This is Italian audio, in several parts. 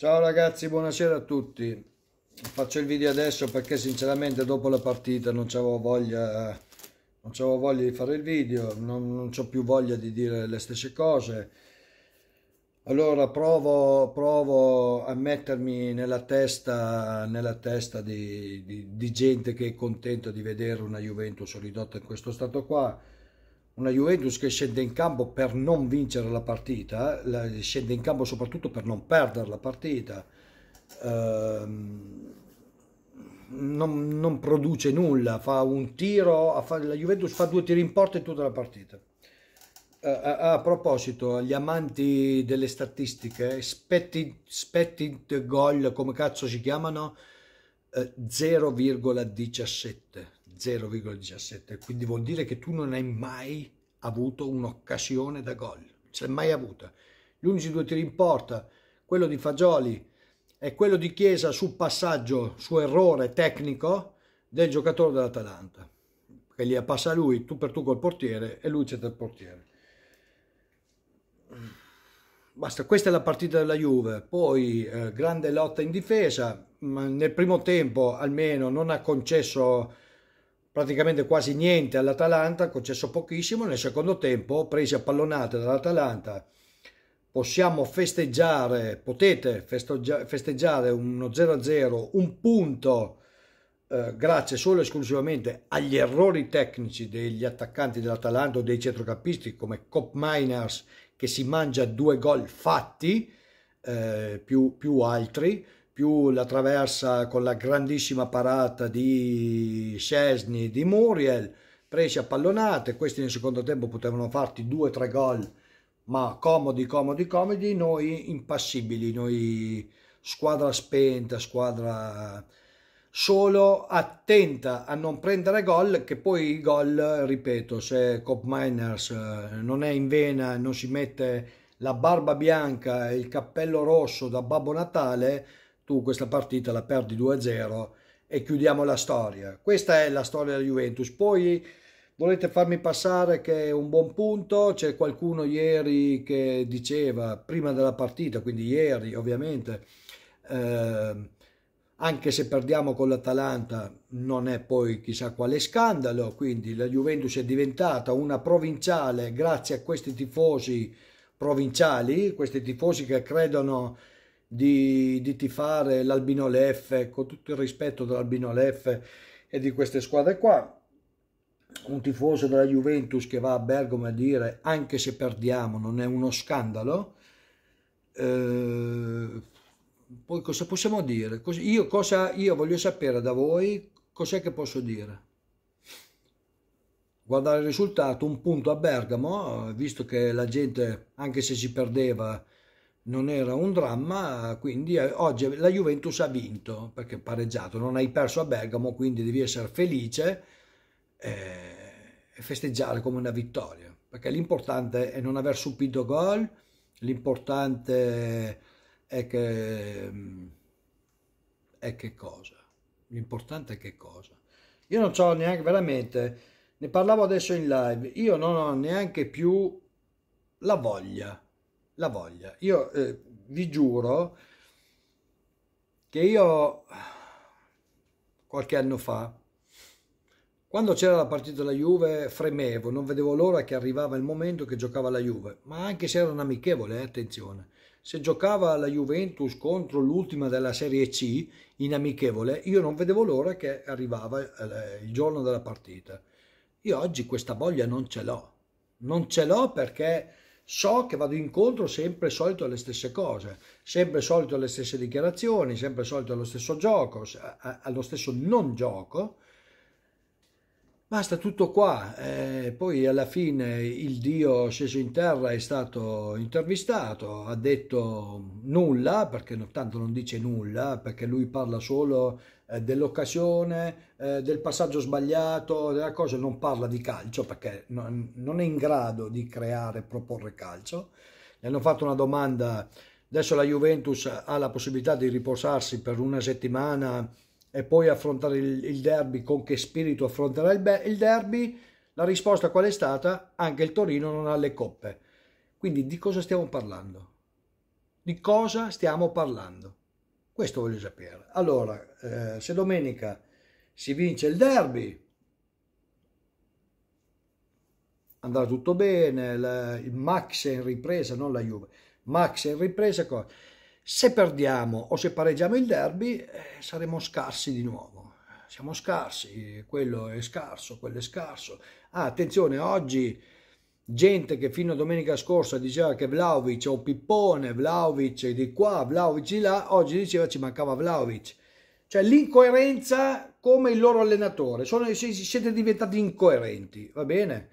Ciao ragazzi, buonasera a tutti. Faccio il video adesso perché sinceramente dopo la partita non avevo voglia, non avevo voglia di fare il video, non, non ho più voglia di dire le stesse cose. Allora provo, provo a mettermi nella testa, nella testa di, di, di gente che è contenta di vedere una Juventus ridotta in questo stato qua una Juventus che scende in campo per non vincere la partita, scende in campo soprattutto per non perdere la partita, ehm, non, non produce nulla, fa un tiro, la Juventus fa due tiri in porta in tutta la partita. A, eh, eh, a, proposito, agli amanti delle statistiche, expected, gol, come cazzo si chiamano, 0,17 eh, 0,17, quindi vuol dire che tu non hai mai avuto un'occasione da gol, non ce l'hai mai avuta. Gli unici due tiri in porta, quello di Fagioli e quello di Chiesa sul passaggio, su errore tecnico del giocatore dell'Atalanta, che li passa lui tu per tu col portiere e lui c'è dal portiere. Basta, questa è la partita della Juve, poi eh, grande lotta in difesa, ma nel primo tempo almeno non ha concesso praticamente quasi niente all'Atalanta, concesso pochissimo, nel secondo tempo presi a pallonate dall'Atalanta. Possiamo festeggiare, potete festeggiare uno 0-0, un punto eh, grazie solo e esclusivamente agli errori tecnici degli attaccanti dell'Atalanta o dei centrocampisti come Cop Miners che si mangia due gol fatti eh, più, più altri più la traversa con la grandissima parata di Scesni di Muriel, presi a pallonate, questi nel secondo tempo potevano farti 2-3 gol, ma comodi, comodi, comodi, noi impassibili, noi squadra spenta, squadra solo attenta a non prendere gol che poi i gol ripeto se Cop Miners eh, non è in vena non si mette la barba bianca e il cappello rosso da Babbo Natale tu questa partita la perdi 2-0 e chiudiamo la storia. Questa è la storia della Juventus. Poi volete farmi passare che è un buon punto, c'è qualcuno ieri che diceva prima della partita, quindi ieri ovviamente, eh, anche se perdiamo con l'Atalanta non è poi chissà quale scandalo, quindi la Juventus è diventata una provinciale grazie a questi tifosi provinciali, questi tifosi che credono di, di tifare l'Albino Leffe, con tutto il rispetto dell'Albino Leffe e di queste squadre qua. Un tifoso della Juventus che va a Bergamo a dire anche se perdiamo non è uno scandalo. Eh, poi cosa possiamo dire? Io, cosa, io voglio sapere da voi cos'è che posso dire guardare il risultato, un punto a Bergamo, visto che la gente, anche se si perdeva, non era un dramma, quindi eh, oggi la Juventus ha vinto perché pareggiato, non hai perso a Bergamo, quindi devi essere felice eh, e festeggiare come una vittoria, perché l'importante è non aver subito gol, l'importante è che mm, è che cosa? L'importante è che cosa? Io non ho neanche veramente ne parlavo adesso in live, io non ho neanche più la voglia la voglia. Io eh, vi giuro che io qualche anno fa, quando c'era la partita della Juve, fremevo, non vedevo l'ora che arrivava il momento che giocava la Juve, ma anche se era un amichevole, eh, attenzione. Se giocava la Juventus contro l'ultima della Serie C in amichevole, io non vedevo l'ora che arrivava eh, il giorno della partita. Io oggi questa voglia non ce l'ho. Non ce l'ho perché so che vado incontro sempre solito alle stesse cose, sempre solito alle stesse dichiarazioni, sempre solito allo stesso gioco, allo stesso non gioco, Basta tutto qua. Eh, poi alla fine il Dio sceso in terra è stato intervistato, ha detto nulla, perché no, tanto non dice nulla, perché lui parla solo eh, dell'occasione, eh, del passaggio sbagliato, della cosa, non parla di calcio perché non, non è in grado di creare, proporre calcio. Gli hanno fatto una domanda, adesso la Juventus ha la possibilità di riposarsi per una settimana e poi affrontare il, il derby, con che spirito affronterà il, il derby? La risposta qual è stata? Anche il Torino non ha le coppe. Quindi di cosa stiamo parlando? Di cosa stiamo parlando? Questo voglio sapere. Allora, eh, se domenica si vince il derby, andrà tutto bene, la, il Max è in ripresa, non la Juve. Max è in ripresa, cosa? Se perdiamo o se pareggiamo il derby eh, saremo scarsi di nuovo. Siamo scarsi, quello è scarso, quello è scarso. Ah, attenzione, oggi gente che fino a domenica scorsa diceva che Vlaovic o Pippone, Vlaovic di qua, Vlaovic di là, oggi diceva ci mancava Vlaovic. Cioè l'incoerenza come il loro allenatore, Sono, siete diventati incoerenti, va bene?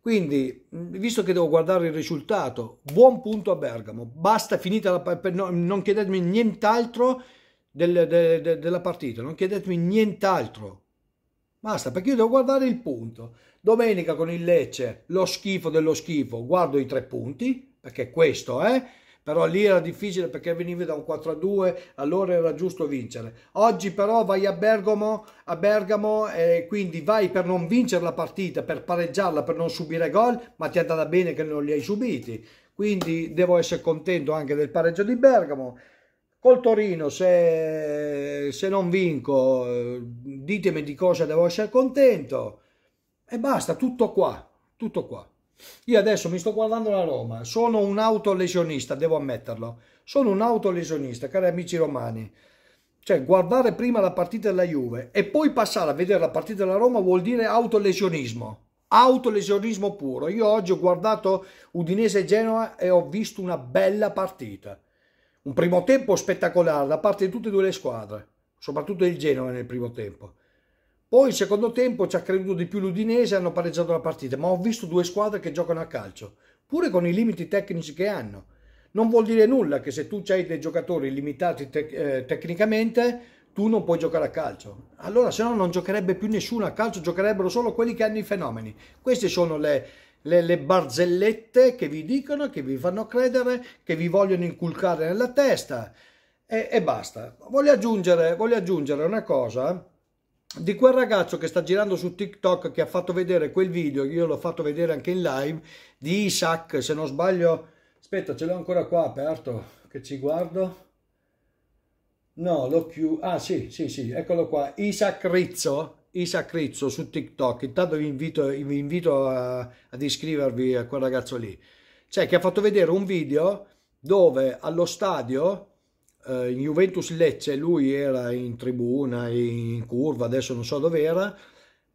Quindi, visto che devo guardare il risultato, buon punto a Bergamo. Basta, finita la partita, non chiedetemi nient'altro del, de, de, della partita, non chiedetemi nient'altro. Basta, perché io devo guardare il punto. Domenica con il Lecce, lo schifo dello schifo, guardo i tre punti, perché questo è. Eh? però lì era difficile perché venivi da un 4 a 2, allora era giusto vincere. Oggi però vai a Bergamo, a Bergamo e quindi vai per non vincere la partita, per pareggiarla, per non subire gol, ma ti è andata bene che non li hai subiti. Quindi devo essere contento anche del pareggio di Bergamo. Col Torino, se, se non vinco, eh, ditemi di cosa devo essere contento. E basta, tutto qua, tutto qua. Io adesso mi sto guardando la Roma, sono un autolesionista, devo ammetterlo. Sono un autolesionista, cari amici romani. Cioè, guardare prima la partita della Juve e poi passare a vedere la partita della Roma vuol dire autolesionismo. Autolesionismo puro. Io oggi ho guardato Udinese Genoa e ho visto una bella partita. Un primo tempo spettacolare da parte di tutte e due le squadre, soprattutto il Genoa nel primo tempo. Poi il secondo tempo ci ha creduto di più l'Udinese e hanno pareggiato la partita, ma ho visto due squadre che giocano a calcio, pure con i limiti tecnici che hanno. Non vuol dire nulla che se tu hai dei giocatori limitati tec- eh, tecnicamente, tu non puoi giocare a calcio. Allora se no non giocherebbe più nessuno a calcio, giocherebbero solo quelli che hanno i fenomeni. Queste sono le, le, le, barzellette che vi dicono, che vi fanno credere, che vi vogliono inculcare nella testa e, e basta. Voglio aggiungere, voglio aggiungere una cosa di quel ragazzo che sta girando su TikTok che ha fatto vedere quel video, io l'ho fatto vedere anche in live, di Isaac, se non sbaglio, aspetta, ce l'ho ancora qua aperto, che ci guardo. No, l'ho chiuso, ah sì, sì, sì, eccolo qua, Isaac Rizzo, Isaac Rizzo su TikTok, intanto vi invito, vi invito a, ad iscrivervi a quel ragazzo lì, cioè che ha fatto vedere un video dove allo stadio eh, in Juventus Lecce lui era in tribuna, in curva, adesso non so dove era,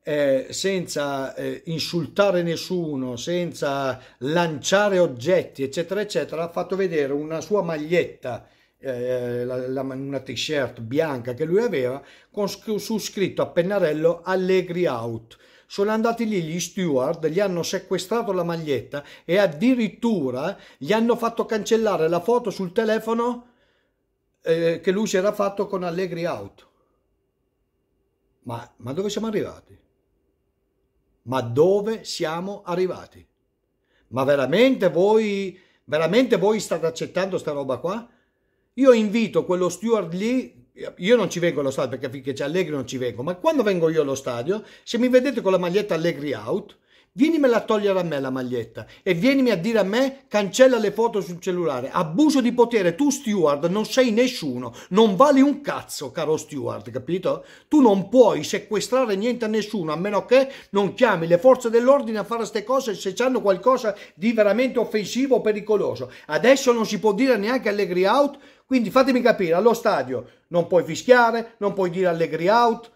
eh, senza eh, insultare nessuno, senza lanciare oggetti, eccetera, eccetera, ha fatto vedere una sua maglietta, eh, la, la, una t-shirt bianca che lui aveva, con su scritto a pennarello Allegri Out. Sono andati lì gli steward, gli hanno sequestrato la maglietta e addirittura gli hanno fatto cancellare la foto sul telefono eh, che lui si era fatto con Allegri Out. Ma, ma dove siamo arrivati? Ma dove siamo arrivati? Ma veramente voi, veramente voi state accettando sta roba qua? Io invito quello steward lì io non ci vengo allo stadio perché finché c'è Allegri non ci vengo, ma quando vengo io allo stadio, se mi vedete con la maglietta Allegri out, Vienimela a togliere a me la maglietta e vienimi a dire a me cancella le foto sul cellulare. Abuso di potere, tu steward non sei nessuno, non vali un cazzo, caro steward, capito? Tu non puoi sequestrare niente a nessuno, a meno che non chiami le forze dell'ordine a fare queste cose se hanno qualcosa di veramente offensivo o pericoloso. Adesso non si può dire neanche allegri out, quindi fatemi capire, allo stadio non puoi fischiare, non puoi dire allegri out,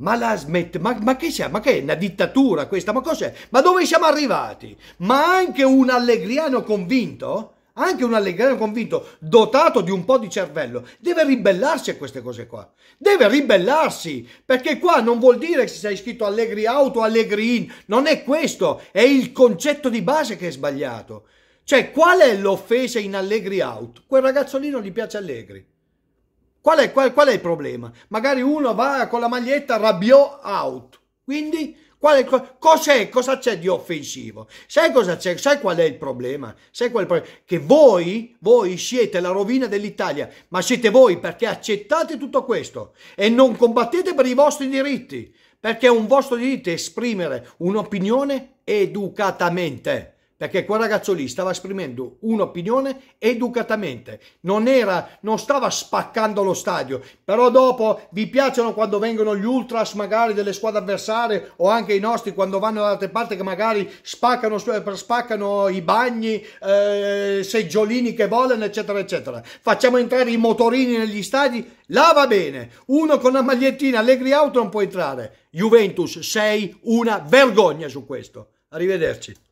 ma la smette, ma, ma, che siamo? Ma che è una dittatura questa? Ma cos'è? Ma dove siamo arrivati? Ma anche un allegriano convinto, anche un allegriano convinto, dotato di un po' di cervello, deve ribellarsi a queste cose qua. Deve ribellarsi, perché qua non vuol dire che sei scritto allegri auto, allegri in, non è questo, è il concetto di base che è sbagliato. Cioè, qual è l'offesa in allegri out? Quel ragazzolino gli piace allegri. Qual è, qual, qual è, il problema? Magari uno va con la maglietta Rabiot out. Quindi, qual è, cos'è, cosa c'è di offensivo? Sai cosa c'è? Sai qual è il problema? Sai qual è il problema? Che voi, voi siete la rovina dell'Italia, ma siete voi perché accettate tutto questo e non combattete per i vostri diritti, perché è un vostro diritto esprimere un'opinione educatamente perché quel ragazzo lì stava esprimendo un'opinione educatamente, non, era, non stava spaccando lo stadio, però dopo vi piacciono quando vengono gli ultras magari delle squadre avversarie o anche i nostri quando vanno da altre parti che magari spaccano, eh, spaccano i bagni, eh, seggiolini che volano eccetera eccetera, facciamo entrare i motorini negli stadi, là va bene, uno con una magliettina Allegri Auto non può entrare, Juventus sei una vergogna su questo, arrivederci.